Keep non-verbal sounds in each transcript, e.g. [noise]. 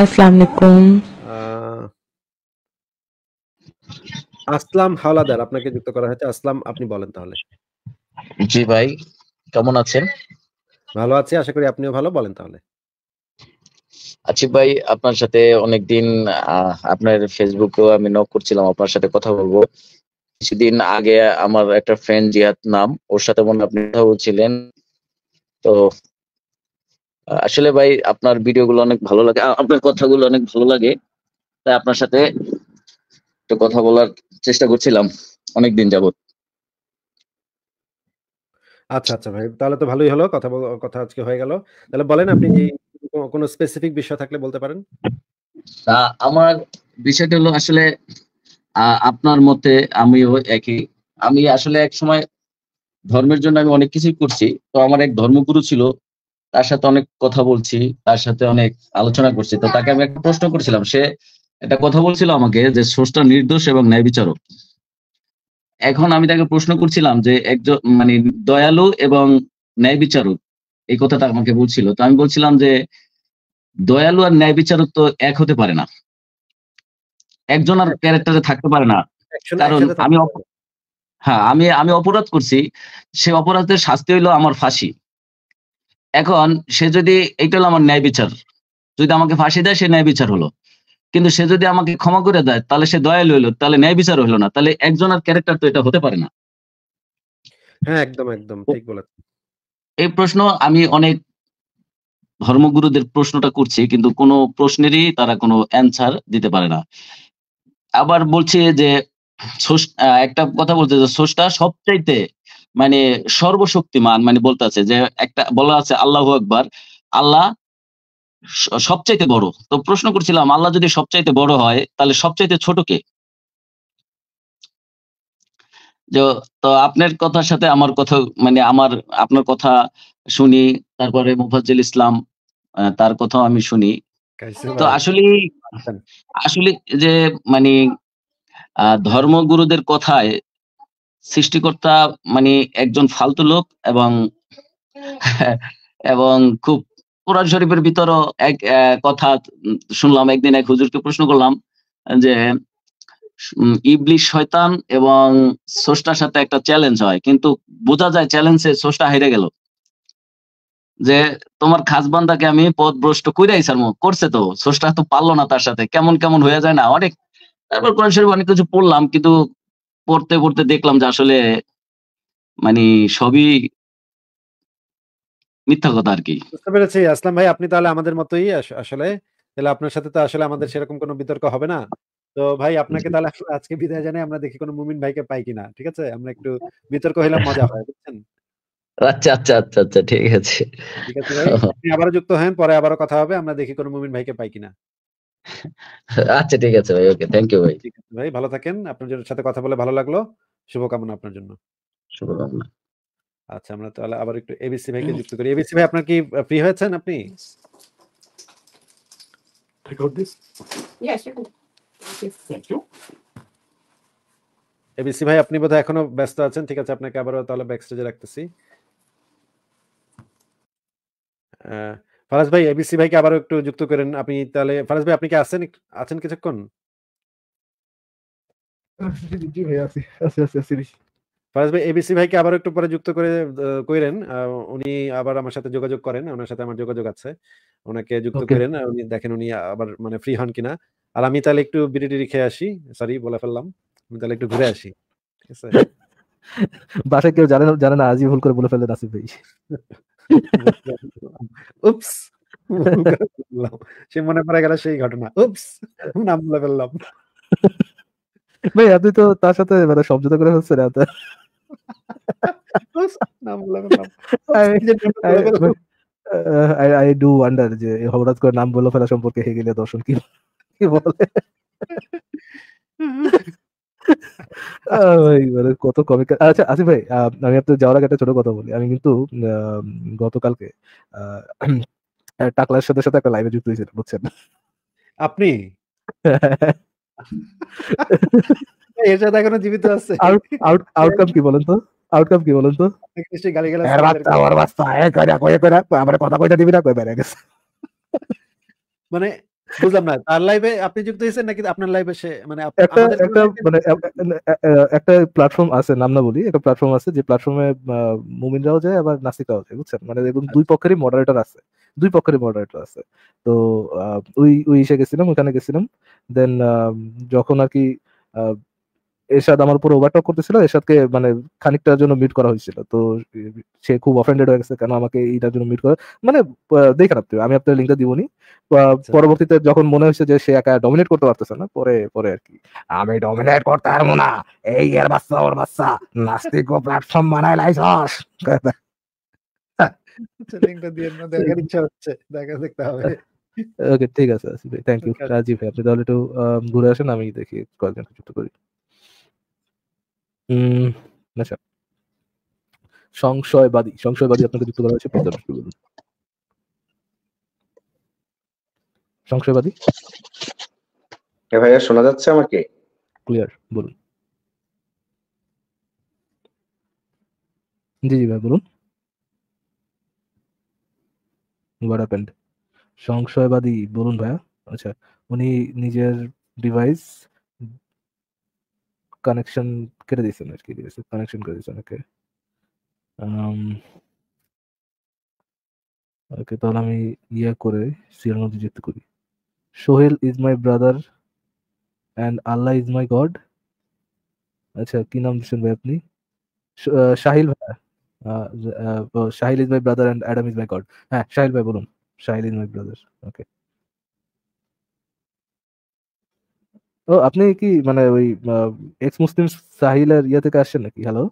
আসসালামু আলাইকুম আসলাম হাওলাদার আপনাকে যুক্ত করা হয়েছে আসলাম আপনি বলেন তাহলে জি ভাই কেমন আছেন ভালো আছি আশা করি আপনিও ভালো বলেন তাহলে আচিব আচ্ছা ভাই আপনার সাথে অনেকদিন আপনার ফেসবুকেও আমি নক করছিলাম আপনার সাথে কথা বলবো কিছুদিন আগে আমার একটা ফ্রেন্ড জিহাদ নাম ওর সাথে মনে আপনি কথা বলছিলেন তো আসলে ভাই আপনার ভিডিওগুলো অনেক ভালো লাগে আপনার কথাগুলো অনেক ভালো লাগে তাই আপনার সাথে একটু কথা বলার চেষ্টা করছিলাম অনেক দিন যাবত আচ্ছা আচ্ছা ভাই তাহলে তো ভালোই হলো কথা কথা আজকে হয়ে গেল তাহলে বলেন আপনি যে কোনো স্পেসিফিক বিষয় থাকলে বলতে পারেন তা আমার বিষয়টা হলো আসলে আপনার মতে আমিও একই আমি আসলে এক সময় ধর্মের জন্য আমি অনেক কিছুই করছি তো আমার এক ধর্মগুরু ছিল তার সাথে অনেক কথা বলছি তার সাথে অনেক আলোচনা করছি তো তাকে আমি একটা প্রশ্ন করছিলাম সে এটা কথা বলছিল আমাকে যে স্রষ্টা নির্দোষ এবং ন্যায় বিচারক এখন আমি তাকে প্রশ্ন করছিলাম যে একজন মানে দয়ালু এবং ন্যায় বিচারক এই কথাটা আমাকে বলছিল তো আমি বলছিলাম যে দয়ালু আর ন্যায় বিচারক তো এক হতে পারে না একজন আর ক্যারেক্টারে থাকতে পারে না কারণ আমি হ্যাঁ আমি আমি অপরাধ করছি সে অপরাধের শাস্তি হইলো আমার ফাঁসি এখন সে যদি এটা হলো আমার ন্যায় বিচার যদি আমাকে ফাঁসি দেয় সে ন্যায় বিচার হলো কিন্তু সে যদি আমাকে ক্ষমা করে দেয় তাহলে সে দয়ালু হলো তাহলে ন্যায় বিচার হলো না তাহলে একজনের ক্যারেক্টার তো এটা হতে পারে না হ্যাঁ একদম একদম ঠিক বলেছেন এই প্রশ্ন আমি অনেক ধর্মগুরুদের প্রশ্নটা করছি কিন্তু কোনো প্রশ্নেরই তারা কোনো অ্যান্সার দিতে পারে না আবার বলছে যে একটা কথা বলছে যে স্রষ্টা সবচাইতে মানে সর্বশক্তিমান মানে বলতে আছে যে একটা বলা আছে আল্লাহ একবার আল্লাহ সবচাইতে বড় তো প্রশ্ন করছিলাম আল্লাহ যদি সবচাইতে বড় হয় তাহলে সবচাইতে ছোট কে তো আপনার কথার সাথে আমার কথা মানে আমার আপনার কথা শুনি তারপরে মুফাজ্জল ইসলাম তার কথাও আমি শুনি তো আসলে আসলে যে মানে ধর্মগুরুদের কথায় সৃষ্টিকর্তা মানে একজন ফালতু লোক এবং এবং খুব কোরআন শরীফের ভিতরও এক কথা শুনলাম একদিন এক হুজুরকে প্রশ্ন করলাম যে ইবলিশ শয়তান এবং স্রষ্টার সাথে একটা চ্যালেঞ্জ হয় কিন্তু বোঝা যায় চ্যালেঞ্জে সোষ্টা হেরে গেল যে তোমার খাসবান্দাকে আমি পথ ভ্রষ্ট কইরাই স্যার করছে তো সোষ্টা তো পারলো না তার সাথে কেমন কেমন হয়ে যায় না অনেক তারপর কোরআন শরীফ অনেক কিছু পড়লাম কিন্তু পড়তে পড়তে দেখলাম যে আসলে মানে সবই মিথ্যা কথা আর কি বুঝতে পেরেছি আসলাম ভাই আপনি তাহলে আমাদের মতোই আসলে তাহলে আপনার সাথে তো আসলে আমাদের সেরকম কোনো বিতর্ক হবে না তো ভাই আপনাকে তাহলে আজকে বিদায় জানাই আমরা দেখি কোনো মুমিন ভাইকে পাই কিনা ঠিক আছে আমরা একটু বিতর্ক হইলাম মজা হয় বুঝছেন আচ্ছা আচ্ছা আচ্ছা আচ্ছা ঠিক আছে ঠিক আছে ভাই আপনি আবার যুক্ত হন পরে আবার কথা হবে আমরা দেখি কোনো মুমিন ভাইকে পাই কিনা আচ্ছা ঠিক আছে ভাই ওকে থ্যাংক ইউ ভাই ঠিক আছে ভাই ভালো থাকেন আপনার জন্য সাথে কথা বলে ভালো লাগলো শুভকামনা আপনার জন্য শুভকামনা আচ্ছা আমরা তাহলে আবার একটু এবিসি ভাইকে যুক্ত করি এবিসি ভাই আপনার কি ফ্রি হয়েছেন আপনি এবিসি ভাই আপনি বোধহয় এখনো ব্যস্ত আছেন ঠিক আছে আপনাকে আবারও তাহলে ব্যাক রাখতেছি আহ ফারাজ ভাই এবিসি ভাইকে আবারও একটু যুক্ত করেন আপনি তাহলে ফারাজ ভাই আপনি কি আছেন আছেন কিছুক্ষণ ফারাজ ভাই এবিসি ভাইকে আবার একটু পরে যুক্ত করে কইরেন উনি আবার আমার সাথে যোগাযোগ করেন ওনার সাথে আমার যোগাযোগ আছে ওনাকে যুক্ত করেন উনি দেখেন উনি আবার মানে ফ্রি হন কিনা আর আমি তাহলে একটু বিরিটি রেখে আসি সরি বলে ফেললাম আমি তাহলে একটু ঘুরে আসি ঠিক আছে [laughs] বাসায় কেউ জানে জানে না আজই ভুল করে বলে ফেললেন আসিফ ভাই [laughs] উপস [laughs] [laughs] সে মনে পড়ে গেল সেই ঘটনা উপস নাম বলে ফেললাম ভাই আপনি তো তার সাথে মানে শব্দটা করে হচ্ছে না আই ডু ওয়ান্ডার যে হঠাৎ করে নাম বলে ফেলা সম্পর্কে হেগেলে দর্শন কি কি বলে [laughs] মানে কত কমিক আচ্ছা আসিফ ভাই আমি আপনার যাওয়ার একটা ছোট কথা বলি আমি কিন্তু গতকালকে টাকলার সাথে সাথে একটা লাইভে যুক্ত বুঝছেন আপনি এর সাথে এখনো জীবিত আছে আউটকাম কি বলেন তো আউটকাম কি বলেন তো কথা দিবি না গেছে মানে বুঝলাম না তার লাইভে আপনি যুক্ত হয়েছেন নাকি আপনার লাইভে সে মানে একটা একটা মানে একটা প্ল্যাটফর্ম আছে নাম না বলি একটা প্ল্যাটফর্ম আছে যে প্ল্যাটফর্মে মুমিনরাও যায় আবার নাস্তিকরাও যায় বুঝছেন মানে এরকম দুই আচ্ছা। পক্ষেরই মডারেটর আছে দুই পক্ষেরই মডারেটর আছে তো ওই ওই ইসে গেছিলাম ওখানে গেছিলাম দেন যখন আর কি এরশাদ আমার উপর ওভারটক করতেছিল এরশাদকে মানে খানিকটার জন্য মিট করা হয়েছিল তো সে খুব অফেন্ডেড হয়ে গেছে কেন আমাকে এইটার জন্য মিট করা মানে দেখে রাখতে আমি আপনার লিঙ্কটা দিবনি আচ্ছা। পরবর্তীতে যখন মনে হয়েছে যে সে একা ডমিনেট করতে পারতেছে না পরে পরে আর কি আমি ডমিনেট করতে পারবো না এই এর বাচ্চা ওর বাচ্চা নাস্তিক ও প্ল্যাটফর্ম বানায় লাইসস লিঙ্কটা আচ্ছা, দিয়ে না দেখার ইচ্ছা হচ্ছে দেখা দেখতে হবে ওকে ঠিক আছে আসি ভাই থ্যাংক আচ্ছা, ইউ রাজীব ভাই আপনি তাহলে একটু ঘুরে আসেন আমি দেখি কয়েকজন যুক্ত করি আচ্ছা সংশয়বাদী সংশয়বাদী আপনাকে যুক্ত করা হয়েছে সংশয়বাদী ভাইয়া শোনা যাচ্ছে আমাকে ক্লিয়ার বলুন জি জি ভাই বলুন হ্যাপেন্ড সংশয়বাদী বলুন ভাইয়া আচ্ছা উনি নিজের ডিভাইস কানেকশন কেটে দিয়েছেন আর কি কানেকশন করে দিয়েছেন ওকে ওকে তাহলে আমি ইয়া করে সিরিয়াল মধ্যে যুক্ত করি Sohel is my brother and Allah is my god আচ্ছা কি নাম দিচ্ছেন ভাই আপনি সাহিল ভাই Sahil is my brother and Adam is my god হ্যাঁ সাহিল ভাই বলুন Sahil is my brother okay ও আপনি কি মানে ওই এক্স মুসলিম সাহিলের ইয়ে থেকে আসছেন নাকি হ্যালো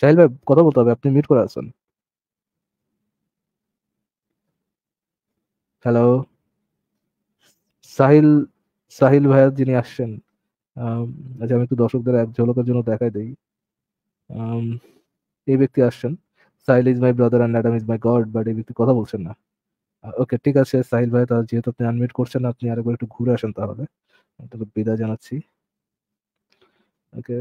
সাহিল ভাই কথা বলতে হবে আপনি মিট করে আসুন হ্যালো সাহিল সাহিল ভাইয়া যিনি আসছেন আচ্ছা আমি একটু দর্শকদের এক ঝলকের জন্য দেখাই দিই এই ব্যক্তি আসছেন Sahil is my brother and madam is my god but এই ব্যক্তি কথা বলছেন না ওকে ঠিক আছে সাহিল ভাই তাহলে যেহেতু আপনি আনমিট করছেন আপনি আরেকবার একটু ঘুরে আসেন তাহলে তাহলে বিদায় জানাচ্ছি ওকে